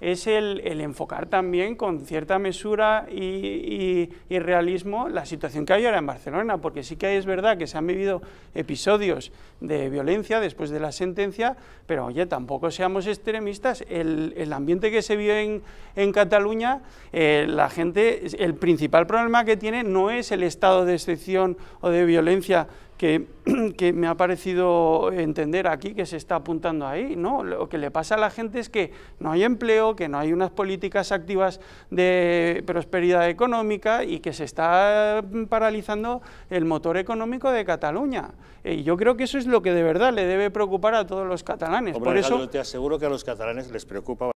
es el, enfocar también con cierta mesura y, realismo la situación que hay ahora en Barcelona, porque sí que es verdad que se han vivido episodios de violencia después de la sentencia, pero oye, tampoco seamos extremistas, el, ambiente que se vive en, Cataluña, eh, la gente, el principal problema que tiene no es el estado de excepción o de violencia, que, me ha parecido entender aquí que se está apuntando ahí. ¿no? Lo que le pasa a la gente es que no hay empleo, que no hay unas políticas activas de prosperidad económica y que se está mm, paralizando el motor económico de Cataluña. Eh, y yo creo que eso es lo que de verdad le debe preocupar a todos los catalanes. Por eso, te aseguro que a los catalanes les preocupa